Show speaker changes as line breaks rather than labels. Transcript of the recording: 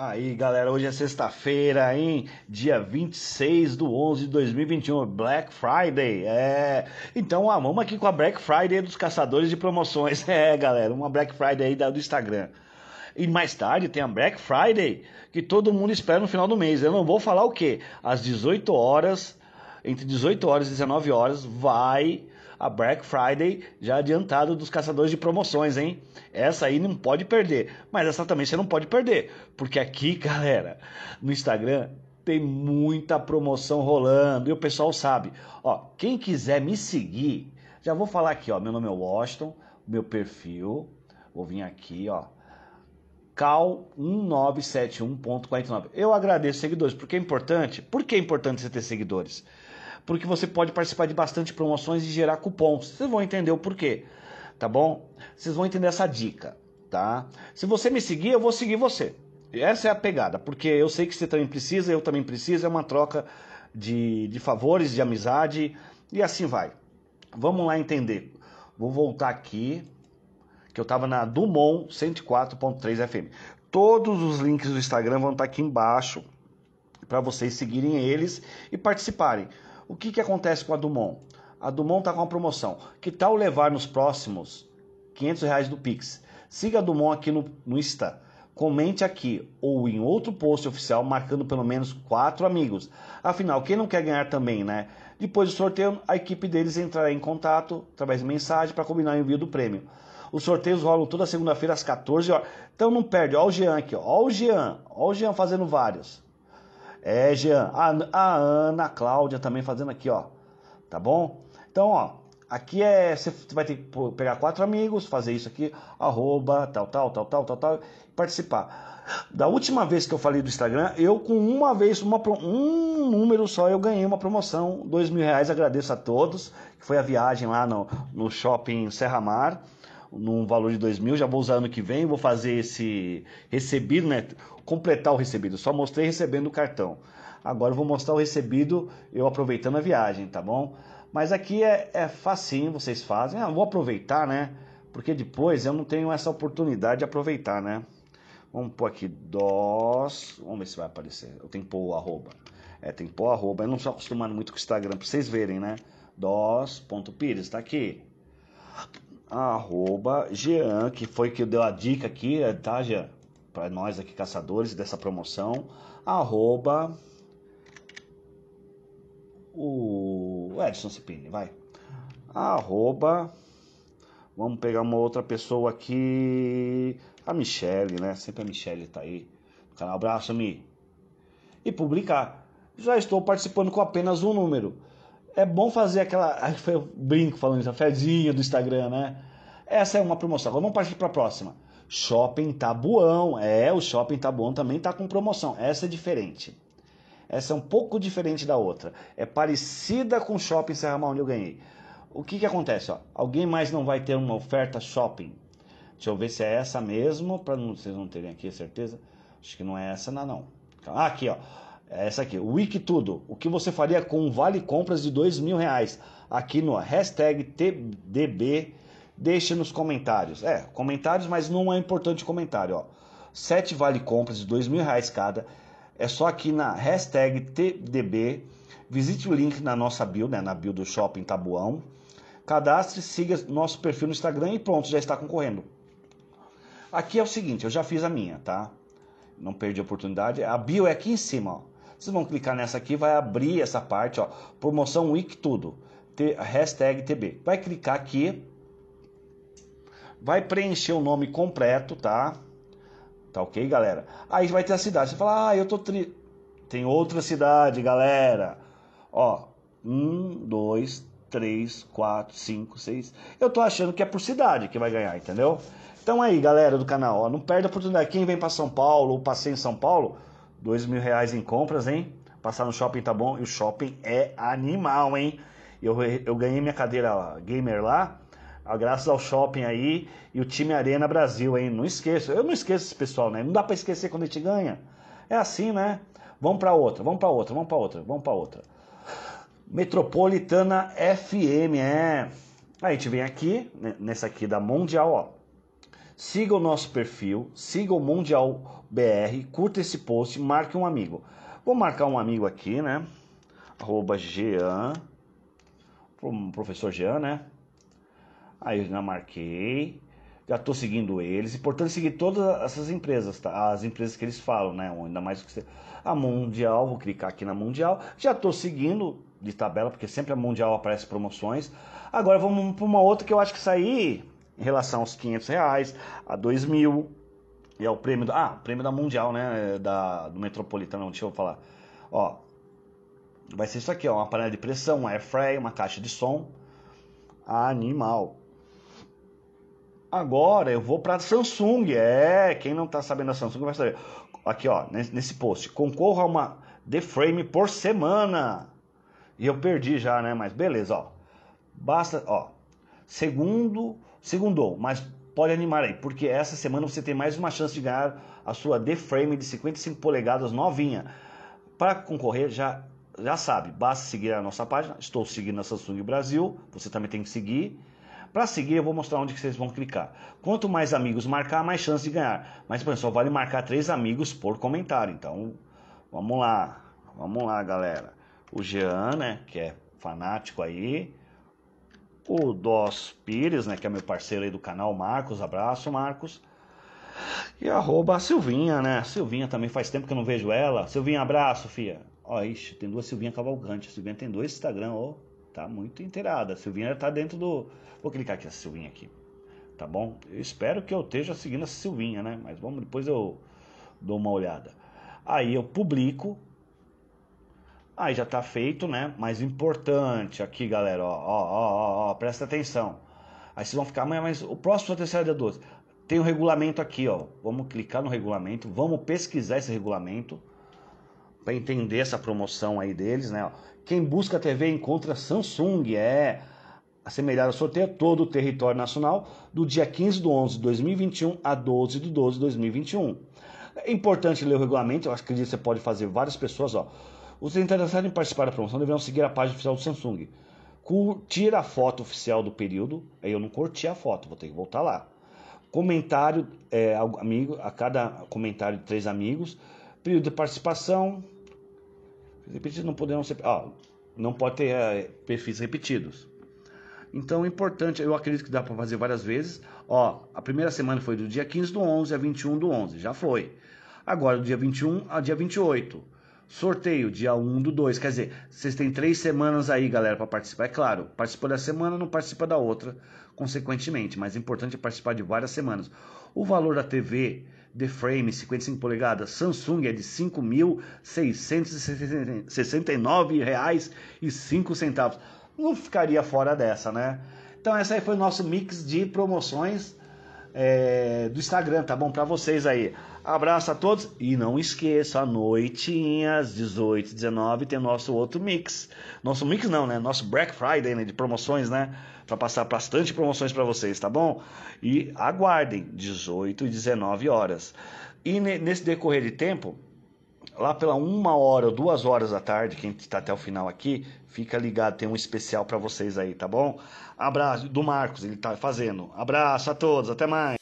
Aí galera, hoje é sexta-feira, hein? Dia 26 do 11 de 2021, Black Friday. É. Então, ah, vamos aqui com a Black Friday dos caçadores de promoções. É, galera, uma Black Friday aí do Instagram. E mais tarde tem a Black Friday, que todo mundo espera no final do mês. Eu não vou falar o quê? Às 18 horas, entre 18 horas e 19 horas, vai a Black Friday já adiantado dos caçadores de promoções, hein? Essa aí não pode perder, mas essa também você não pode perder, porque aqui, galera, no Instagram tem muita promoção rolando e o pessoal sabe. Ó, quem quiser me seguir, já vou falar aqui, ó, meu nome é Washington, meu perfil, vou vir aqui, ó, cal1971.49. Eu agradeço seguidores, porque é importante. Por que é importante você ter seguidores? porque você pode participar de bastante promoções e gerar cupons. Vocês vão entender o porquê, tá bom? Vocês vão entender essa dica, tá? Se você me seguir, eu vou seguir você. Essa é a pegada, porque eu sei que você também precisa, eu também preciso, é uma troca de, de favores, de amizade e assim vai. Vamos lá entender. Vou voltar aqui, que eu estava na Dumont 104.3 FM. Todos os links do Instagram vão estar tá aqui embaixo para vocês seguirem eles e participarem. O que, que acontece com a Dumont? A Dumont está com uma promoção. Que tal levar nos próximos 500 reais do Pix? Siga a Dumont aqui no, no Insta. Comente aqui ou em outro post oficial marcando pelo menos quatro amigos. Afinal, quem não quer ganhar também, né? Depois do sorteio, a equipe deles entrará em contato através de mensagem para combinar o envio do prêmio. Os sorteios rolam toda segunda-feira às 14 horas. Então não perde. Olha o Jean aqui. Olha o Jean. Olha o Jean fazendo vários. É, Jean. A, a Ana Cláudia também fazendo aqui, ó. Tá bom? Então, ó. Aqui é. Você vai ter que pegar quatro amigos, fazer isso aqui, arroba, tal, tal, tal, tal, tal, tal, e participar. Da última vez que eu falei do Instagram, eu com uma vez, uma, um número só, eu ganhei uma promoção, dois mil reais. Agradeço a todos. Foi a viagem lá no, no shopping Serra Mar, num valor de dois mil. Já vou usar ano que vem, vou fazer esse recebido, né? completar o recebido. Só mostrei recebendo o cartão. Agora eu vou mostrar o recebido eu aproveitando a viagem, tá bom? Mas aqui é, é facinho, vocês fazem. Ah, vou aproveitar, né? Porque depois eu não tenho essa oportunidade de aproveitar, né? Vamos pôr aqui DOS. Vamos ver se vai aparecer. Eu tenho que pôr o arroba. É, tem que pôr o arroba. Eu não sou acostumado muito com o Instagram, pra vocês verem, né? DOS.pires, tá aqui. Arroba Jean, que foi que deu a dica aqui, tá, Jean? para nós aqui caçadores dessa promoção, arroba o Edson Cipini, vai. Arroba, vamos pegar uma outra pessoa aqui, a Michelle, né? Sempre a Michelle tá aí. Canal Abraço, me E publicar. Já estou participando com apenas um número. É bom fazer aquela. eu brinco falando isso, a fedinha do Instagram, né? Essa é uma promoção. vamos partir para a próxima Shopping Tabuão, é, o Shopping Tabuão também está com promoção. Essa é diferente. Essa é um pouco diferente da outra. É parecida com o Shopping Serra Mal, onde eu ganhei. O que, que acontece? Ó? Alguém mais não vai ter uma oferta shopping? Deixa eu ver se é essa mesmo, para vocês não terem aqui a certeza. Acho que não é essa, não. não. Ah, aqui, ó. É essa aqui, Wiki Tudo. O que você faria com um vale compras de dois mil reais? Aqui no hashtag TDB Deixa nos comentários. É, comentários, mas não é importante o comentário. Ó. Sete vale compras de dois mil reais cada. É só aqui na hashtag TDB. Visite o link na nossa bio, né, na bio do Shopping Tabuão. Cadastre, siga nosso perfil no Instagram e pronto, já está concorrendo. Aqui é o seguinte, eu já fiz a minha, tá? Não perdi a oportunidade. A bio é aqui em cima, ó. Vocês vão clicar nessa aqui, vai abrir essa parte, ó. Promoção Week Tudo. T hashtag TB. Vai clicar aqui vai preencher o nome completo, tá? Tá ok, galera? Aí vai ter a cidade. Você fala, ah, eu tô tri... Tem outra cidade, galera. Ó, um, dois, três, quatro, cinco, seis. Eu tô achando que é por cidade que vai ganhar, entendeu? Então aí, galera do canal, ó, não perde a oportunidade. Quem vem para São Paulo ou em São Paulo, dois mil reais em compras, hein? Passar no shopping tá bom. E o shopping é animal, hein? Eu, eu ganhei minha cadeira lá, gamer lá ah, graças ao shopping aí e o time Arena Brasil, hein? Não esqueço. Eu não esqueço esse pessoal, né? Não dá para esquecer quando a gente ganha. É assim, né? Vamos para outra, vamos para outra, vamos para outra, vamos para outra. Metropolitana FM, é. A gente vem aqui, né, nessa aqui da Mundial, ó. Siga o nosso perfil, siga o Mundial BR, curta esse post, marque um amigo. Vou marcar um amigo aqui, né? Arroba Jean, professor Jean, né? Aí eu já marquei, já estou seguindo eles. Importante seguir todas essas empresas, tá? As empresas que eles falam, né? Ainda mais que você... a Mundial, vou clicar aqui na Mundial. Já estou seguindo de tabela, porque sempre a Mundial aparece promoções. Agora vamos para uma outra que eu acho que sair em relação aos 500 reais, a 2 mil. E é o prêmio, do... ah, prêmio da Mundial, né? É, da, do Metropolitano, deixa eu falar. Ó, vai ser isso aqui, ó, uma panela de pressão, um air uma caixa de som. Animal. Agora eu vou para a Samsung. É, quem não está sabendo da Samsung vai saber. Aqui, ó, nesse post. Concorra a uma The Frame por semana. E eu perdi já, né? Mas beleza, ó. Basta, ó. Segundo, segundou, mas pode animar aí, porque essa semana você tem mais uma chance de ganhar a sua The Frame de 55 polegadas novinha. Para concorrer, já já sabe, basta seguir a nossa página. Estou seguindo a Samsung Brasil, você também tem que seguir para seguir, eu vou mostrar onde que vocês vão clicar. Quanto mais amigos marcar, mais chance de ganhar. Mas, pessoal, vale marcar três amigos por comentário. Então, vamos lá. Vamos lá, galera. O Jean, né, que é fanático aí. O Dos Pires, né, que é meu parceiro aí do canal, Marcos. Abraço, Marcos. E arroba a Silvinha, né? Silvinha também faz tempo que eu não vejo ela. Silvinha, abraço, fia. Ó, ixi, tem duas Silvinha Cavalcante. A Silvinha tem dois Instagram, ó. Tá muito inteirada. A Silvinha tá dentro do. Vou clicar aqui a Silvinha aqui. Tá bom? Eu espero que eu esteja seguindo a Silvinha, né? Mas vamos, depois eu dou uma olhada. Aí eu publico. Aí já tá feito, né? Mas importante aqui, galera, ó, ó, ó, ó, presta atenção. Aí vocês vão ficar, amanhã, mas o próximo terceiro dia 12. Tem o um regulamento aqui, ó. Vamos clicar no regulamento, vamos pesquisar esse regulamento para entender essa promoção aí deles, né? Quem busca TV encontra Samsung, é assemelhado ao sorteio todo o território nacional do dia 15 do 11 de 2021 a 12 do 12 de 2021. É importante ler o regulamento, eu acho que você pode fazer várias pessoas, ó. Os interessados em participar da promoção deverão seguir a página oficial do Samsung. Curtir a foto oficial do período, aí eu não curti a foto, vou ter que voltar lá. Comentário, é, amigo, a cada comentário de três amigos, Período de participação. Repetidos não poderão ser. Ah, não pode ter é, perfis repetidos. Então, é importante, eu acredito que dá para fazer várias vezes. Ó, a primeira semana foi do dia 15 do 11 a 21 do 11, já foi. Agora, do dia 21 a dia 28. Sorteio, dia 1 do 2. Quer dizer, vocês têm três semanas aí, galera, para participar. É claro, participou da semana, não participa da outra, consequentemente. Mas é importante é participar de várias semanas. O valor da TV The Frame 55 polegadas Samsung é de R$ 5.669,05. Não ficaria fora dessa, né? Então essa aí foi o nosso mix de promoções é, do Instagram, tá bom? Para vocês aí. Abraço a todos e não esqueça, à noite às 18, 19 tem nosso outro mix. Nosso mix não, né? Nosso Black Friday, né? De promoções, né? Para passar bastante promoções para vocês, tá bom? E aguardem 18 e 19 horas. E nesse decorrer de tempo, lá pela uma hora ou duas horas da tarde, quem está até o final aqui, fica ligado, tem um especial para vocês aí, tá bom? Abraço do Marcos, ele tá fazendo. Abraço a todos, até mais.